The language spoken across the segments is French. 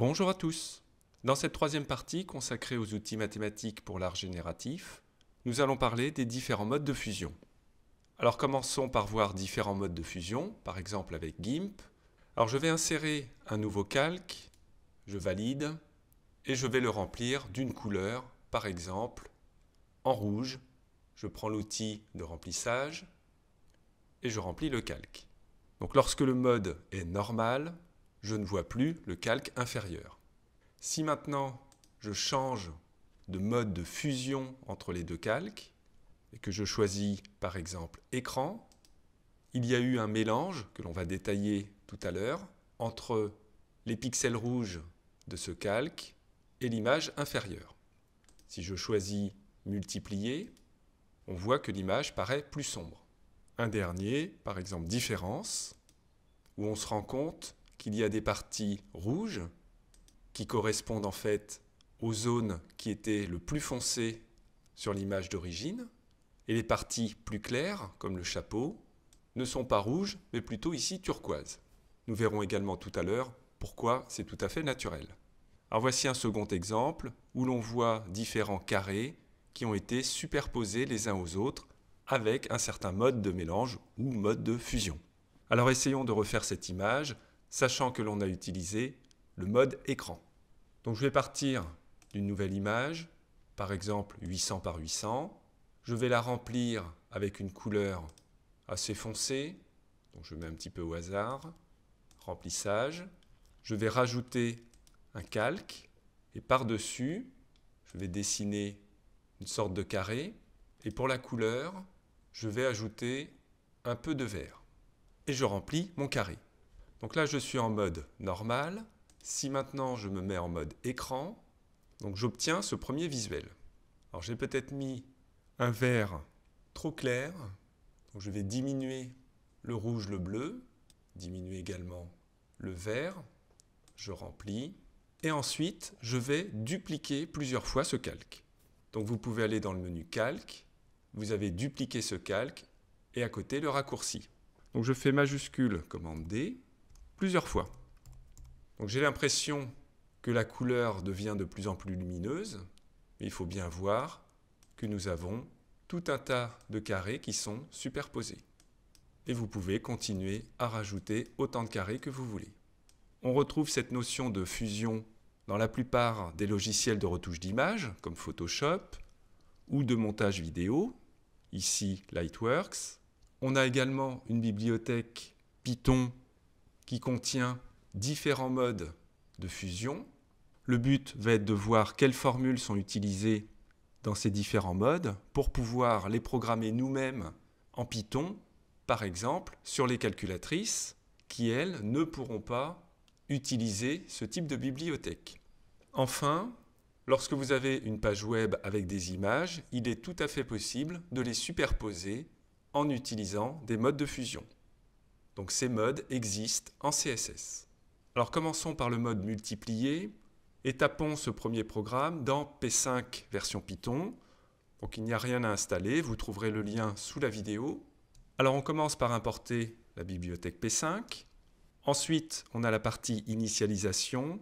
Bonjour à tous. Dans cette troisième partie consacrée aux outils mathématiques pour l'art génératif, nous allons parler des différents modes de fusion. Alors commençons par voir différents modes de fusion, par exemple avec GIMP. Alors je vais insérer un nouveau calque, je valide, et je vais le remplir d'une couleur, par exemple en rouge. Je prends l'outil de remplissage et je remplis le calque. Donc lorsque le mode est normal, je ne vois plus le calque inférieur. Si maintenant je change de mode de fusion entre les deux calques et que je choisis par exemple écran, il y a eu un mélange que l'on va détailler tout à l'heure entre les pixels rouges de ce calque et l'image inférieure. Si je choisis multiplier, on voit que l'image paraît plus sombre. Un dernier, par exemple différence, où on se rend compte qu'il y a des parties rouges qui correspondent en fait aux zones qui étaient le plus foncées sur l'image d'origine, et les parties plus claires, comme le chapeau, ne sont pas rouges, mais plutôt ici turquoise. Nous verrons également tout à l'heure pourquoi c'est tout à fait naturel. Alors voici un second exemple où l'on voit différents carrés qui ont été superposés les uns aux autres avec un certain mode de mélange ou mode de fusion. Alors essayons de refaire cette image sachant que l'on a utilisé le mode écran. Donc je vais partir d'une nouvelle image, par exemple 800 par 800. Je vais la remplir avec une couleur assez foncée, donc je mets un petit peu au hasard, remplissage. Je vais rajouter un calque et par-dessus, je vais dessiner une sorte de carré. Et pour la couleur, je vais ajouter un peu de vert. Et je remplis mon carré. Donc là, je suis en mode normal. Si maintenant je me mets en mode écran, donc j'obtiens ce premier visuel. Alors j'ai peut-être mis un vert trop clair. je vais diminuer le rouge, le bleu, diminuer également le vert. Je remplis. Et ensuite, je vais dupliquer plusieurs fois ce calque. Donc vous pouvez aller dans le menu calque, vous avez dupliqué ce calque et à côté le raccourci. Donc je fais majuscule commande D, plusieurs fois. Donc j'ai l'impression que la couleur devient de plus en plus lumineuse, mais il faut bien voir que nous avons tout un tas de carrés qui sont superposés. Et vous pouvez continuer à rajouter autant de carrés que vous voulez. On retrouve cette notion de fusion dans la plupart des logiciels de retouche d'image, comme Photoshop, ou de montage vidéo, ici Lightworks. On a également une bibliothèque Python qui contient différents modes de fusion. Le but va être de voir quelles formules sont utilisées dans ces différents modes pour pouvoir les programmer nous-mêmes en Python, par exemple, sur les calculatrices qui, elles, ne pourront pas utiliser ce type de bibliothèque. Enfin, lorsque vous avez une page web avec des images, il est tout à fait possible de les superposer en utilisant des modes de fusion. Donc ces modes existent en CSS. Alors commençons par le mode multiplié et tapons ce premier programme dans P5 version Python. Donc il n'y a rien à installer, vous trouverez le lien sous la vidéo. Alors on commence par importer la bibliothèque P5. Ensuite, on a la partie initialisation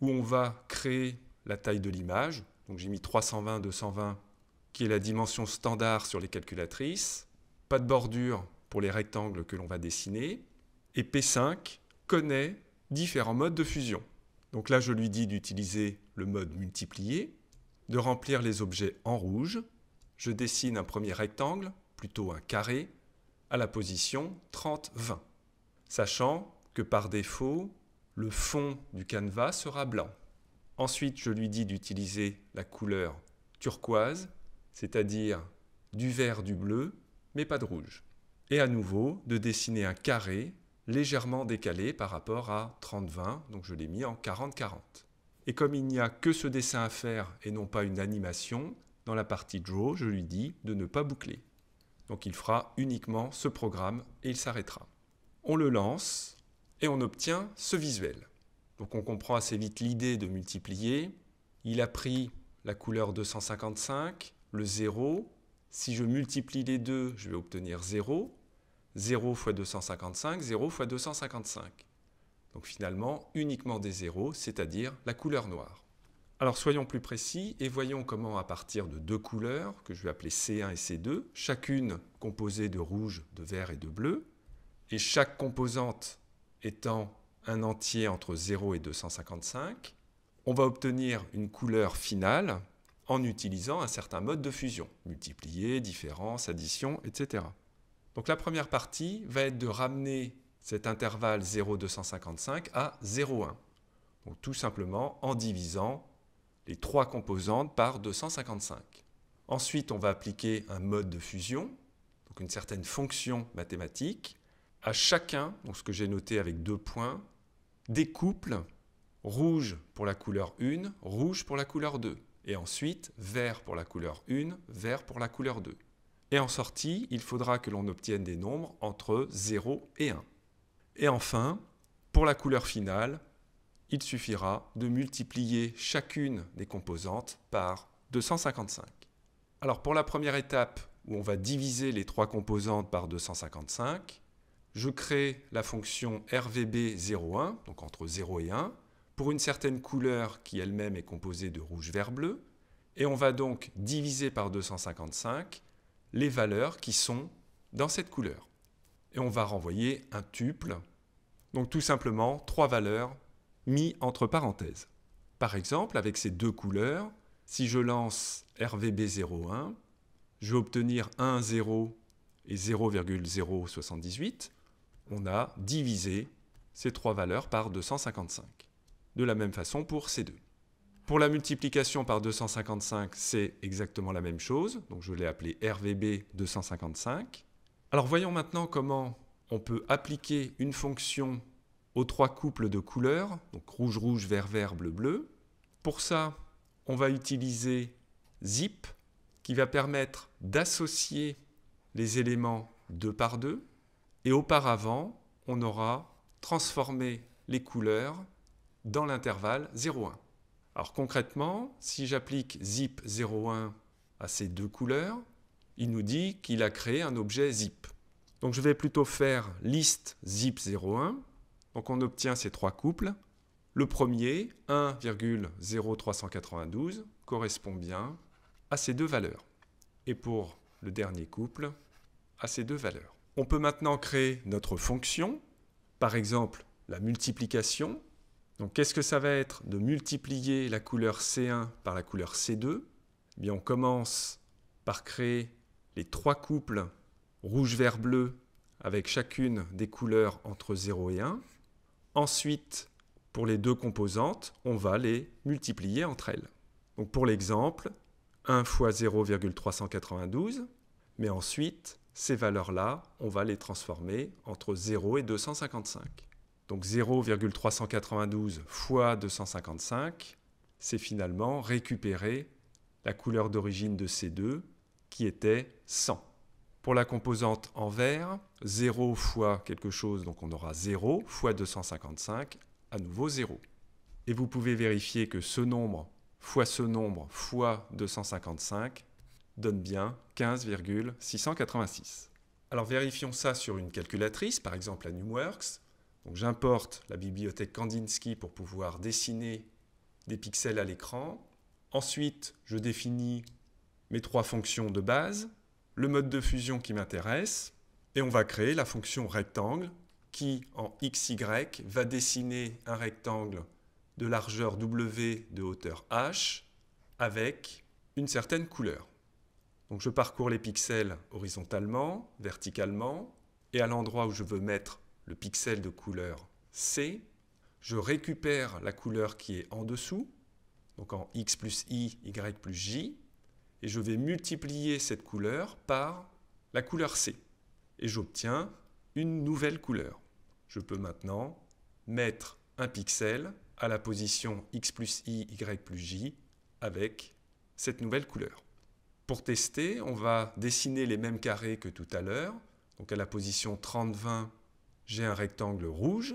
où on va créer la taille de l'image. Donc j'ai mis 320, 220 qui est la dimension standard sur les calculatrices. Pas de bordure pour les rectangles que l'on va dessiner. Et P5 connaît différents modes de fusion. Donc là, je lui dis d'utiliser le mode multiplier, de remplir les objets en rouge. Je dessine un premier rectangle, plutôt un carré, à la position 30-20, sachant que par défaut, le fond du canevas sera blanc. Ensuite, je lui dis d'utiliser la couleur turquoise, c'est-à-dire du vert, du bleu, mais pas de rouge et à nouveau de dessiner un carré légèrement décalé par rapport à 30-20, donc je l'ai mis en 40-40. Et comme il n'y a que ce dessin à faire et non pas une animation, dans la partie Draw, je lui dis de ne pas boucler. Donc il fera uniquement ce programme et il s'arrêtera. On le lance et on obtient ce visuel. Donc on comprend assez vite l'idée de multiplier. Il a pris la couleur 255, le 0. Si je multiplie les deux, je vais obtenir 0. 0 fois 255, 0 fois 255. Donc finalement, uniquement des zéros, c'est-à-dire la couleur noire. Alors soyons plus précis et voyons comment à partir de deux couleurs, que je vais appeler C1 et C2, chacune composée de rouge, de vert et de bleu, et chaque composante étant un entier entre 0 et 255, on va obtenir une couleur finale en utilisant un certain mode de fusion, multiplier, différence, addition, etc. Donc la première partie va être de ramener cet intervalle 0,255 à 0,1. tout simplement en divisant les trois composantes par 255. Ensuite, on va appliquer un mode de fusion, donc une certaine fonction mathématique, à chacun, ce que j'ai noté avec deux points, des couples rouge pour la couleur 1, rouge pour la couleur 2, et ensuite vert pour la couleur 1, vert pour la couleur 2. Et en sortie, il faudra que l'on obtienne des nombres entre 0 et 1. Et enfin, pour la couleur finale, il suffira de multiplier chacune des composantes par 255. Alors pour la première étape où on va diviser les trois composantes par 255, je crée la fonction RVB01, donc entre 0 et 1, pour une certaine couleur qui elle-même est composée de rouge, vert, bleu, et on va donc diviser par 255 les valeurs qui sont dans cette couleur. Et on va renvoyer un tuple, donc tout simplement trois valeurs mis entre parenthèses. Par exemple, avec ces deux couleurs, si je lance RVB01, je vais obtenir 1, 0 et 0,078. On a divisé ces trois valeurs par 255. De la même façon pour ces deux. Pour la multiplication par 255, c'est exactement la même chose. Donc je l'ai appelé RVB 255. Alors voyons maintenant comment on peut appliquer une fonction aux trois couples de couleurs, donc rouge, rouge, vert, vert, bleu, bleu. Pour ça, on va utiliser zip qui va permettre d'associer les éléments deux par deux. Et auparavant, on aura transformé les couleurs dans l'intervalle 0,1. Alors concrètement, si j'applique zip 01 à ces deux couleurs, il nous dit qu'il a créé un objet zip. Donc je vais plutôt faire liste zip 01. Donc on obtient ces trois couples. Le premier, 1,0392, correspond bien à ces deux valeurs. Et pour le dernier couple, à ces deux valeurs. On peut maintenant créer notre fonction, par exemple la multiplication, donc qu'est-ce que ça va être de multiplier la couleur C1 par la couleur C2 eh bien, On commence par créer les trois couples rouge, vert, bleu avec chacune des couleurs entre 0 et 1. Ensuite, pour les deux composantes, on va les multiplier entre elles. Donc pour l'exemple, 1 fois 0,392, mais ensuite, ces valeurs-là, on va les transformer entre 0 et 255. Donc 0,392 fois 255, c'est finalement récupérer la couleur d'origine de C2 qui était 100. Pour la composante en vert, 0 fois quelque chose, donc on aura 0 fois 255, à nouveau 0. Et vous pouvez vérifier que ce nombre fois ce nombre fois 255 donne bien 15,686. Alors vérifions ça sur une calculatrice, par exemple la NumWorks j'importe la bibliothèque Kandinsky pour pouvoir dessiner des pixels à l'écran. Ensuite, je définis mes trois fonctions de base, le mode de fusion qui m'intéresse, et on va créer la fonction rectangle qui, en xy, va dessiner un rectangle de largeur W de hauteur H avec une certaine couleur. Donc je parcours les pixels horizontalement, verticalement, et à l'endroit où je veux mettre le pixel de couleur C. Je récupère la couleur qui est en dessous, donc en x plus i, y plus j, et je vais multiplier cette couleur par la couleur C. Et j'obtiens une nouvelle couleur. Je peux maintenant mettre un pixel à la position x plus i, y plus j avec cette nouvelle couleur. Pour tester, on va dessiner les mêmes carrés que tout à l'heure. Donc à la position 30-20, j'ai un rectangle rouge,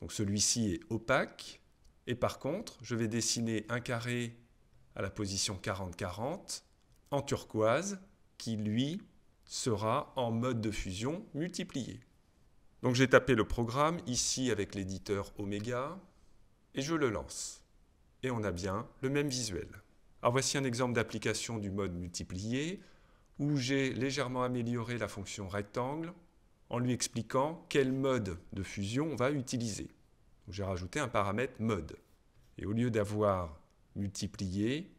donc celui-ci est opaque, et par contre, je vais dessiner un carré à la position 40-40 en turquoise qui, lui, sera en mode de fusion multiplié. Donc j'ai tapé le programme ici avec l'éditeur Omega et je le lance. Et on a bien le même visuel. Alors voici un exemple d'application du mode multiplié où j'ai légèrement amélioré la fonction rectangle en lui expliquant quel mode de fusion on va utiliser. J'ai rajouté un paramètre mode. Et au lieu d'avoir multiplié,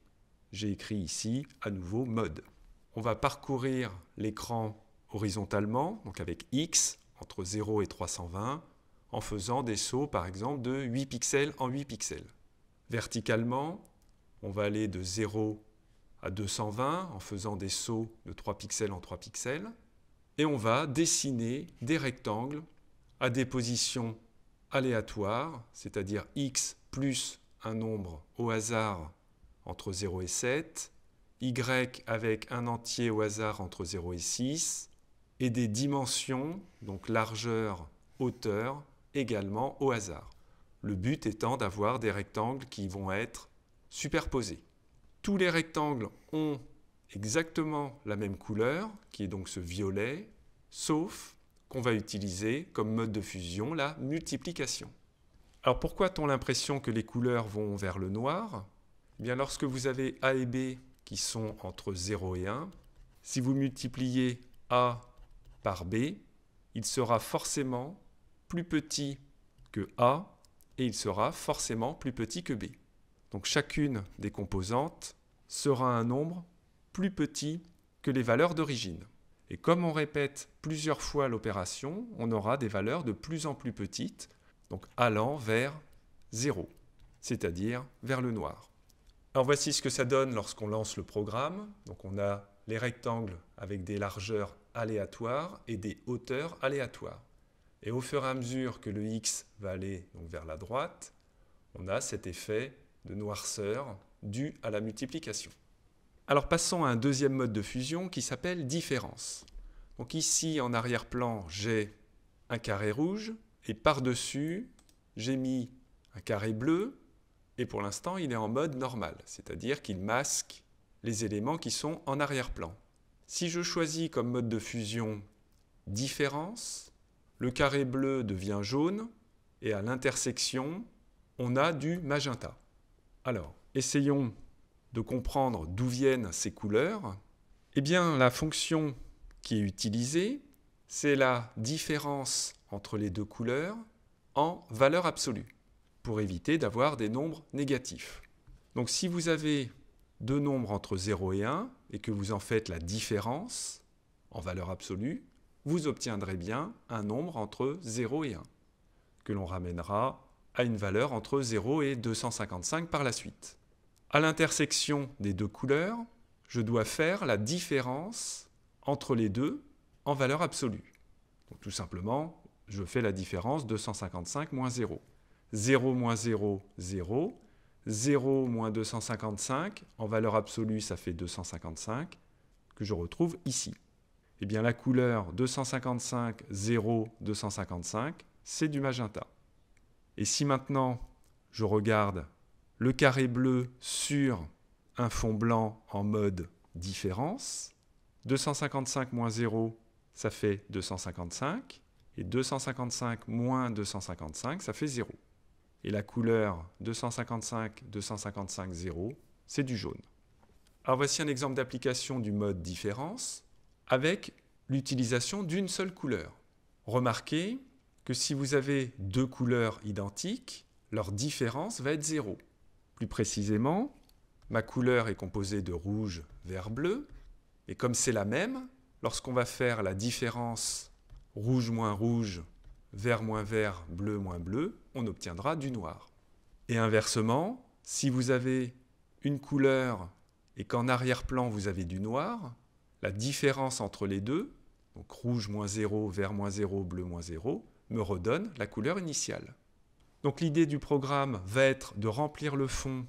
j'ai écrit ici à nouveau mode. On va parcourir l'écran horizontalement, donc avec X entre 0 et 320, en faisant des sauts par exemple de 8 pixels en 8 pixels. Verticalement, on va aller de 0 à 220 en faisant des sauts de 3 pixels en 3 pixels et on va dessiner des rectangles à des positions aléatoires, c'est-à-dire x plus un nombre au hasard entre 0 et 7, y avec un entier au hasard entre 0 et 6, et des dimensions, donc largeur, hauteur, également au hasard. Le but étant d'avoir des rectangles qui vont être superposés. Tous les rectangles ont exactement la même couleur, qui est donc ce violet, sauf qu'on va utiliser comme mode de fusion la multiplication. Alors pourquoi a-t-on l'impression que les couleurs vont vers le noir eh bien lorsque vous avez A et B qui sont entre 0 et 1, si vous multipliez A par B, il sera forcément plus petit que A et il sera forcément plus petit que B. Donc chacune des composantes sera un nombre plus petit que les valeurs d'origine. Et comme on répète plusieurs fois l'opération, on aura des valeurs de plus en plus petites, donc allant vers 0, c'est-à-dire vers le noir. Alors voici ce que ça donne lorsqu'on lance le programme. Donc on a les rectangles avec des largeurs aléatoires et des hauteurs aléatoires. Et au fur et à mesure que le X va aller donc vers la droite, on a cet effet de noirceur dû à la multiplication. Alors passons à un deuxième mode de fusion qui s'appelle différence. Donc ici, en arrière-plan, j'ai un carré rouge et par-dessus, j'ai mis un carré bleu et pour l'instant, il est en mode normal, c'est-à-dire qu'il masque les éléments qui sont en arrière-plan. Si je choisis comme mode de fusion différence, le carré bleu devient jaune et à l'intersection, on a du magenta. Alors, essayons de comprendre d'où viennent ces couleurs, eh bien la fonction qui est utilisée, c'est la différence entre les deux couleurs en valeur absolue, pour éviter d'avoir des nombres négatifs. Donc si vous avez deux nombres entre 0 et 1, et que vous en faites la différence en valeur absolue, vous obtiendrez bien un nombre entre 0 et 1, que l'on ramènera à une valeur entre 0 et 255 par la suite à l'intersection des deux couleurs, je dois faire la différence entre les deux en valeur absolue. tout simplement, je fais la différence 255 moins 0. 0 moins 0, 0. 0 moins 255, en valeur absolue, ça fait 255, que je retrouve ici. Eh bien, la couleur 255, 0, 255, c'est du magenta. Et si maintenant je regarde le carré bleu sur un fond blanc en mode différence. 255 moins 0, ça fait 255. Et 255 moins 255, ça fait 0. Et la couleur 255, 255, 0, c'est du jaune. Alors voici un exemple d'application du mode différence avec l'utilisation d'une seule couleur. Remarquez que si vous avez deux couleurs identiques, leur différence va être 0. Plus précisément, ma couleur est composée de rouge, vert, bleu, et comme c'est la même, lorsqu'on va faire la différence rouge moins rouge, vert moins vert, bleu moins bleu, on obtiendra du noir. Et inversement, si vous avez une couleur et qu'en arrière-plan vous avez du noir, la différence entre les deux, donc rouge moins 0, vert moins 0, bleu moins 0, me redonne la couleur initiale. Donc l'idée du programme va être de remplir le fond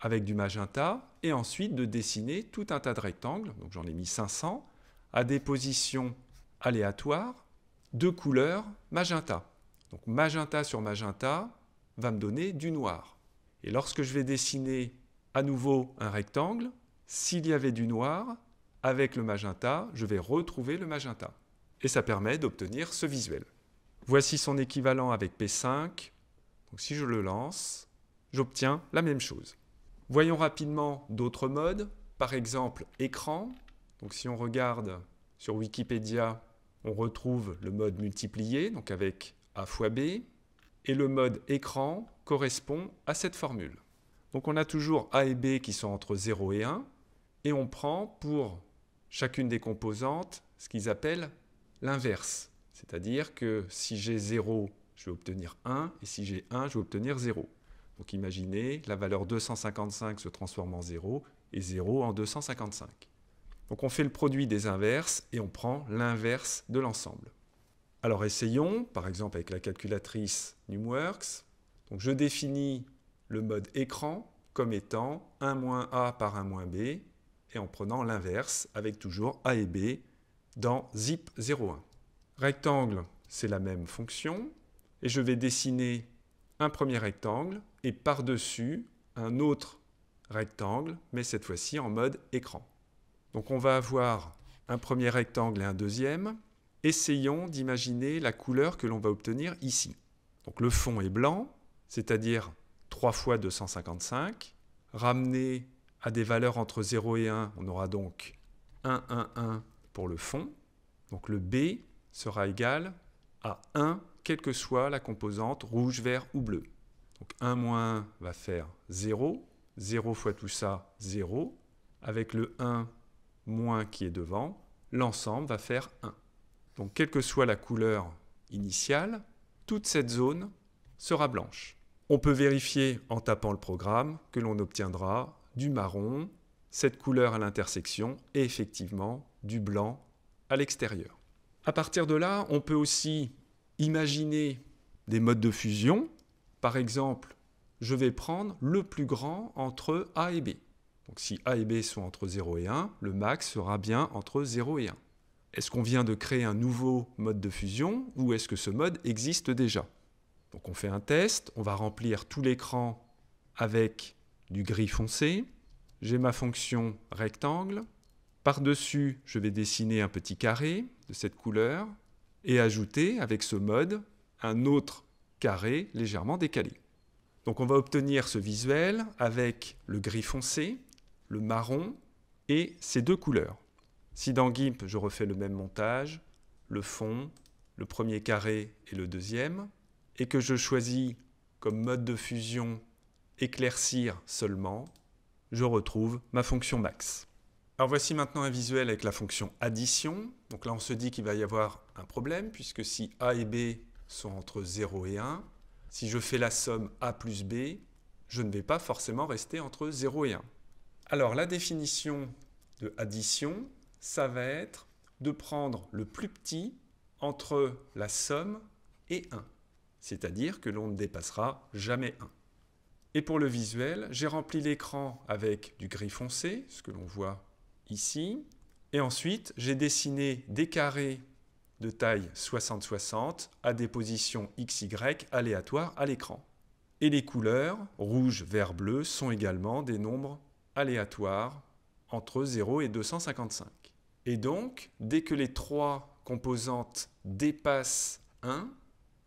avec du magenta et ensuite de dessiner tout un tas de rectangles, donc j'en ai mis 500, à des positions aléatoires de couleur magenta. Donc magenta sur magenta va me donner du noir. Et lorsque je vais dessiner à nouveau un rectangle, s'il y avait du noir, avec le magenta, je vais retrouver le magenta. Et ça permet d'obtenir ce visuel. Voici son équivalent avec P5, donc si je le lance, j'obtiens la même chose. Voyons rapidement d'autres modes, par exemple écran. Donc si on regarde sur Wikipédia, on retrouve le mode multiplié, donc avec A fois B, et le mode écran correspond à cette formule. Donc on a toujours A et B qui sont entre 0 et 1, et on prend pour chacune des composantes ce qu'ils appellent l'inverse. C'est-à-dire que si j'ai 0, je vais obtenir 1, et si j'ai 1, je vais obtenir 0. Donc imaginez, la valeur 255 se transforme en 0, et 0 en 255. Donc on fait le produit des inverses, et on prend l'inverse de l'ensemble. Alors essayons, par exemple avec la calculatrice NumWorks. je définis le mode écran comme étant 1 moins A par 1 moins B, et en prenant l'inverse avec toujours A et B dans zip 01. Rectangle, c'est la même fonction, et je vais dessiner un premier rectangle et par-dessus un autre rectangle, mais cette fois-ci en mode écran. Donc on va avoir un premier rectangle et un deuxième. Essayons d'imaginer la couleur que l'on va obtenir ici. Donc le fond est blanc, c'est-à-dire 3 fois 255. Ramené à des valeurs entre 0 et 1, on aura donc 1, 1, 1 pour le fond. Donc le B sera égal à 1 quelle que soit la composante rouge, vert ou bleu. Donc 1 moins 1 va faire 0, 0 fois tout ça, 0. Avec le 1 moins qui est devant, l'ensemble va faire 1. Donc quelle que soit la couleur initiale, toute cette zone sera blanche. On peut vérifier en tapant le programme que l'on obtiendra du marron, cette couleur à l'intersection, et effectivement du blanc à l'extérieur. A partir de là, on peut aussi Imaginez des modes de fusion. Par exemple, je vais prendre le plus grand entre A et B. Donc si A et B sont entre 0 et 1, le max sera bien entre 0 et 1. Est-ce qu'on vient de créer un nouveau mode de fusion ou est-ce que ce mode existe déjà Donc on fait un test, on va remplir tout l'écran avec du gris foncé. J'ai ma fonction rectangle. Par-dessus, je vais dessiner un petit carré de cette couleur et ajouter avec ce mode un autre carré légèrement décalé. Donc on va obtenir ce visuel avec le gris foncé, le marron et ces deux couleurs. Si dans GIMP je refais le même montage, le fond, le premier carré et le deuxième, et que je choisis comme mode de fusion éclaircir seulement, je retrouve ma fonction max. Alors voici maintenant un visuel avec la fonction addition donc là, on se dit qu'il va y avoir un problème, puisque si A et B sont entre 0 et 1, si je fais la somme A plus B, je ne vais pas forcément rester entre 0 et 1. Alors la définition de addition, ça va être de prendre le plus petit entre la somme et 1. C'est-à-dire que l'on ne dépassera jamais 1. Et pour le visuel, j'ai rempli l'écran avec du gris foncé, ce que l'on voit ici. Et ensuite, j'ai dessiné des carrés de taille 60-60 à des positions XY aléatoires à l'écran. Et les couleurs, rouge, vert, bleu, sont également des nombres aléatoires entre 0 et 255. Et donc, dès que les trois composantes dépassent 1,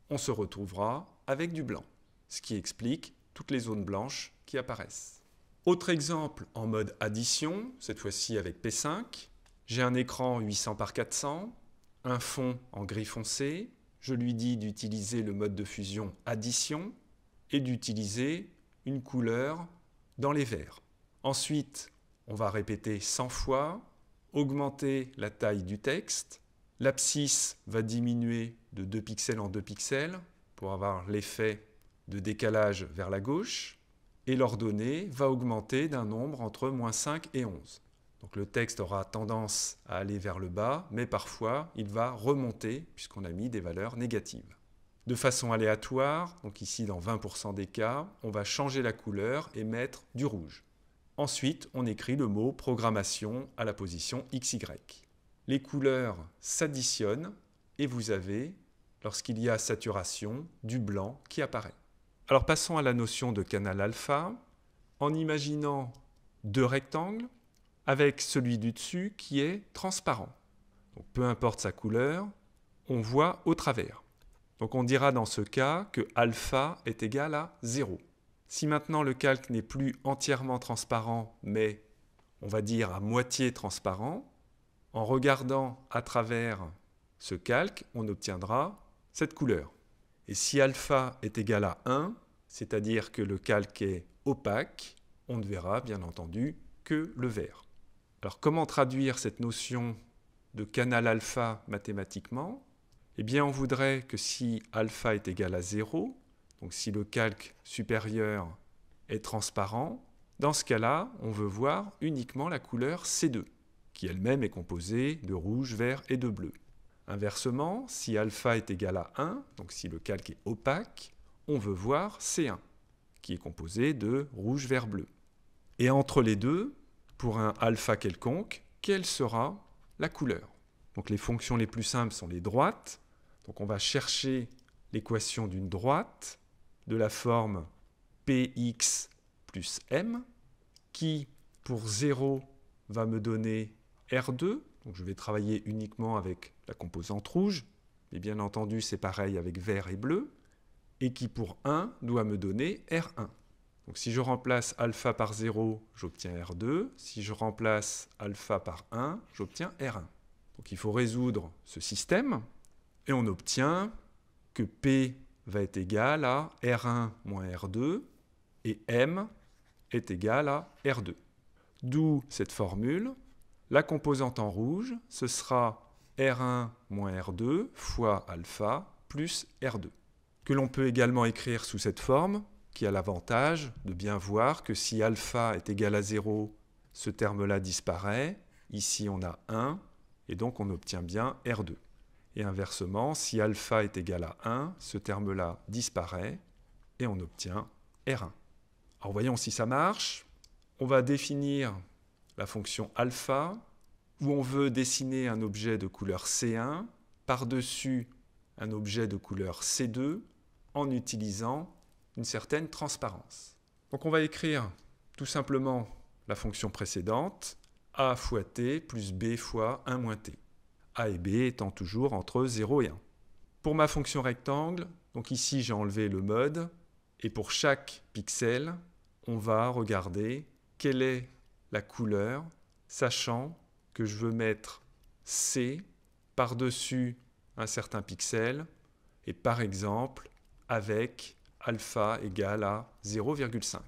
on se retrouvera avec du blanc, ce qui explique toutes les zones blanches qui apparaissent. Autre exemple en mode addition, cette fois-ci avec P5. J'ai un écran 800 par 400, un fond en gris foncé. Je lui dis d'utiliser le mode de fusion addition et d'utiliser une couleur dans les verts. Ensuite, on va répéter 100 fois, augmenter la taille du texte. L'abscisse va diminuer de 2 pixels en 2 pixels pour avoir l'effet de décalage vers la gauche. Et l'ordonnée va augmenter d'un nombre entre moins 5 et 11. Donc le texte aura tendance à aller vers le bas, mais parfois il va remonter puisqu'on a mis des valeurs négatives. De façon aléatoire, donc ici dans 20% des cas, on va changer la couleur et mettre du rouge. Ensuite, on écrit le mot programmation à la position XY. Les couleurs s'additionnent et vous avez, lorsqu'il y a saturation, du blanc qui apparaît. Alors passons à la notion de canal alpha. En imaginant deux rectangles, avec celui du dessus qui est transparent. peu importe sa couleur, on voit au travers. Donc on dira dans ce cas que alpha est égal à 0. Si maintenant le calque n'est plus entièrement transparent, mais on va dire à moitié transparent, en regardant à travers ce calque, on obtiendra cette couleur. Et si alpha est égal à 1, c'est-à-dire que le calque est opaque, on ne verra bien entendu que le vert. Alors comment traduire cette notion de canal alpha mathématiquement Eh bien on voudrait que si alpha est égal à 0, donc si le calque supérieur est transparent, dans ce cas-là, on veut voir uniquement la couleur C2, qui elle-même est composée de rouge, vert et de bleu. Inversement, si alpha est égal à 1, donc si le calque est opaque, on veut voir C1, qui est composé de rouge, vert, bleu. Et entre les deux, pour un alpha quelconque, quelle sera la couleur Donc les fonctions les plus simples sont les droites. Donc on va chercher l'équation d'une droite de la forme px plus m qui, pour 0, va me donner R2. Donc je vais travailler uniquement avec la composante rouge. Mais bien entendu, c'est pareil avec vert et bleu. Et qui, pour 1, doit me donner R1. Donc si je remplace alpha par 0, j'obtiens R2. Si je remplace alpha par 1, j'obtiens R1. Donc il faut résoudre ce système et on obtient que P va être égal à R1 moins R2 et M est égal à R2. D'où cette formule. La composante en rouge, ce sera R1 moins R2 fois alpha plus R2, que l'on peut également écrire sous cette forme qui a l'avantage de bien voir que si alpha est égal à 0, ce terme-là disparaît. Ici, on a 1, et donc on obtient bien R2. Et inversement, si alpha est égal à 1, ce terme-là disparaît, et on obtient R1. Alors voyons si ça marche. On va définir la fonction alpha, où on veut dessiner un objet de couleur C1 par-dessus un objet de couleur C2 en utilisant une certaine transparence. Donc on va écrire tout simplement la fonction précédente, a fois t plus b fois 1 moins t, a et b étant toujours entre 0 et 1. Pour ma fonction rectangle, donc ici j'ai enlevé le mode, et pour chaque pixel, on va regarder quelle est la couleur, sachant que je veux mettre C par-dessus un certain pixel, et par exemple avec alpha égale à 0,5.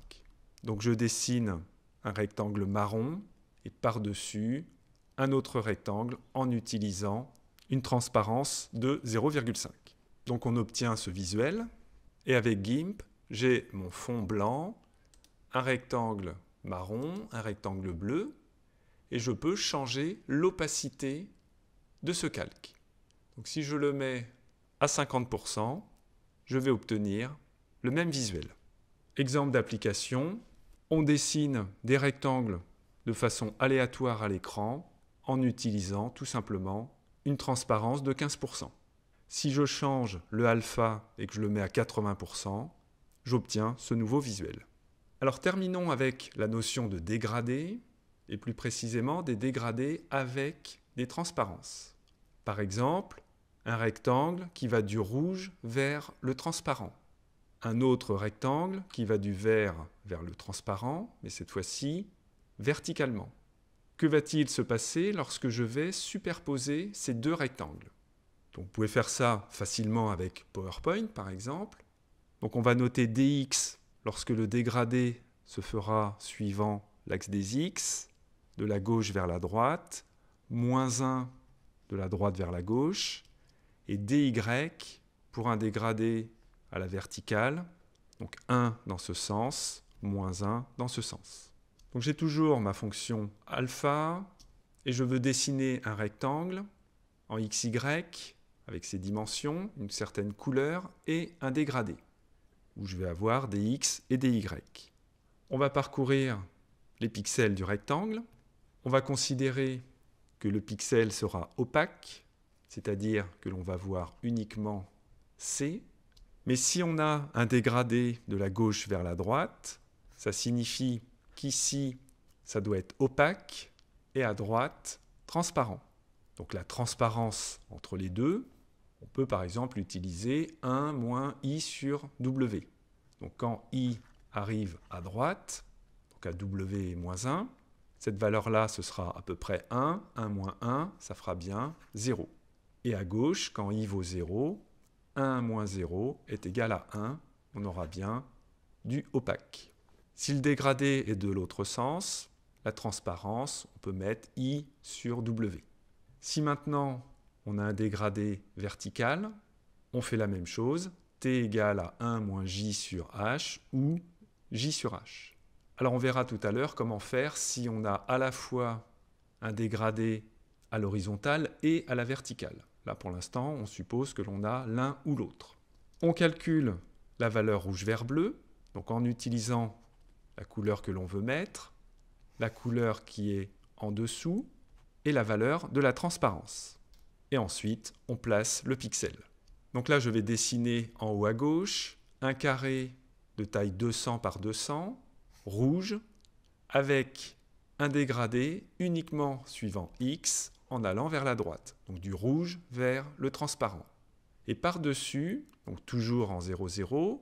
Donc je dessine un rectangle marron et par-dessus un autre rectangle en utilisant une transparence de 0,5. Donc on obtient ce visuel et avec GIMP, j'ai mon fond blanc, un rectangle marron, un rectangle bleu et je peux changer l'opacité de ce calque. Donc si je le mets à 50%, je vais obtenir le même visuel. Exemple d'application, on dessine des rectangles de façon aléatoire à l'écran en utilisant tout simplement une transparence de 15%. Si je change le alpha et que je le mets à 80%, j'obtiens ce nouveau visuel. Alors terminons avec la notion de dégradé, et plus précisément des dégradés avec des transparences. Par exemple, un rectangle qui va du rouge vers le transparent un autre rectangle qui va du vert vers le transparent, mais cette fois-ci verticalement. Que va-t-il se passer lorsque je vais superposer ces deux rectangles Donc, Vous pouvez faire ça facilement avec PowerPoint par exemple. Donc on va noter dx lorsque le dégradé se fera suivant l'axe des x, de la gauche vers la droite, moins 1 de la droite vers la gauche, et dy pour un dégradé à la verticale. Donc 1 dans ce sens, moins 1 dans ce sens. Donc j'ai toujours ma fonction alpha et je veux dessiner un rectangle en xy avec ses dimensions, une certaine couleur et un dégradé où je vais avoir des x et des y. On va parcourir les pixels du rectangle. On va considérer que le pixel sera opaque, c'est-à-dire que l'on va voir uniquement C. Mais si on a un dégradé de la gauche vers la droite, ça signifie qu'ici, ça doit être opaque et à droite, transparent. Donc la transparence entre les deux, on peut par exemple utiliser 1 moins i sur w. Donc quand i arrive à droite, donc à w moins 1, cette valeur-là, ce sera à peu près 1, 1 moins 1, ça fera bien 0. Et à gauche, quand i vaut 0, 1 moins 0 est égal à 1, on aura bien du opaque. Si le dégradé est de l'autre sens, la transparence, on peut mettre I sur W. Si maintenant on a un dégradé vertical, on fait la même chose, T égale à 1 moins J sur H ou J sur H. Alors on verra tout à l'heure comment faire si on a à la fois un dégradé à l'horizontale et à la verticale pour l'instant, on suppose que l'on a l'un ou l'autre. On calcule la valeur rouge-vert-bleu, donc en utilisant la couleur que l'on veut mettre, la couleur qui est en dessous et la valeur de la transparence. Et ensuite, on place le pixel. Donc là, je vais dessiner en haut à gauche un carré de taille 200 par 200, rouge, avec un dégradé uniquement suivant X en allant vers la droite, donc du rouge vers le transparent. Et par-dessus, donc toujours en 0,0,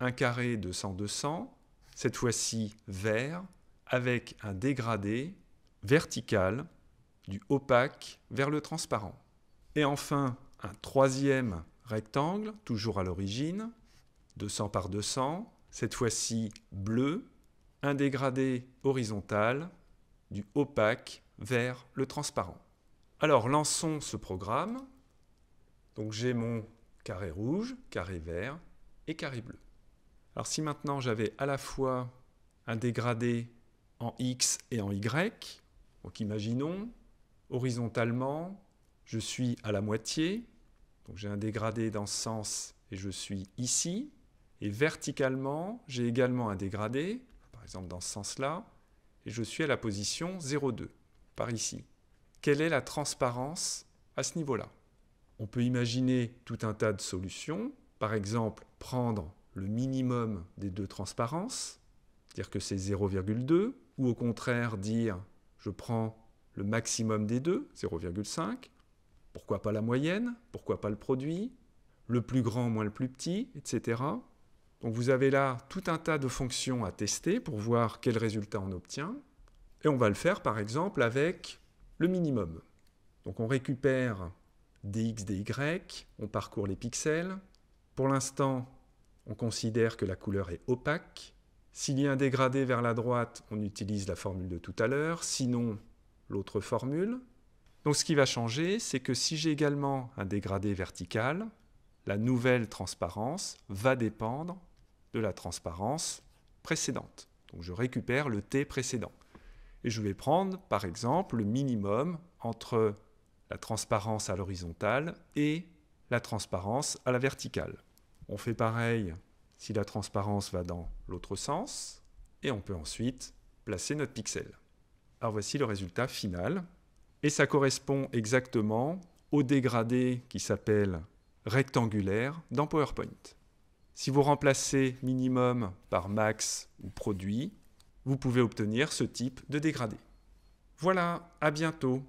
un carré de 100-200, cette fois-ci vert, avec un dégradé vertical du opaque vers le transparent. Et enfin, un troisième rectangle, toujours à l'origine, 200 par 200, cette fois-ci bleu, un dégradé horizontal du opaque vers le transparent. Alors, lançons ce programme. Donc, j'ai mon carré rouge, carré vert et carré bleu. Alors, si maintenant j'avais à la fois un dégradé en X et en Y, donc imaginons, horizontalement, je suis à la moitié, donc j'ai un dégradé dans ce sens et je suis ici, et verticalement, j'ai également un dégradé, par exemple dans ce sens-là, et je suis à la position 0,2, par ici. Quelle est la transparence à ce niveau-là On peut imaginer tout un tas de solutions, par exemple prendre le minimum des deux transparences, dire que c'est 0,2, ou au contraire dire je prends le maximum des deux, 0,5, pourquoi pas la moyenne, pourquoi pas le produit, le plus grand moins le plus petit, etc. Donc vous avez là tout un tas de fonctions à tester pour voir quel résultat on obtient. Et on va le faire par exemple avec le minimum. Donc on récupère dx, dy, on parcourt les pixels. Pour l'instant, on considère que la couleur est opaque. S'il y a un dégradé vers la droite, on utilise la formule de tout à l'heure, sinon l'autre formule. Donc ce qui va changer, c'est que si j'ai également un dégradé vertical, la nouvelle transparence va dépendre de la transparence précédente. Donc je récupère le t précédent. Et je vais prendre, par exemple, le minimum entre la transparence à l'horizontale et la transparence à la verticale. On fait pareil si la transparence va dans l'autre sens, et on peut ensuite placer notre pixel. Alors voici le résultat final, et ça correspond exactement au dégradé qui s'appelle rectangulaire dans PowerPoint. Si vous remplacez minimum par max ou produit, vous pouvez obtenir ce type de dégradé. Voilà, à bientôt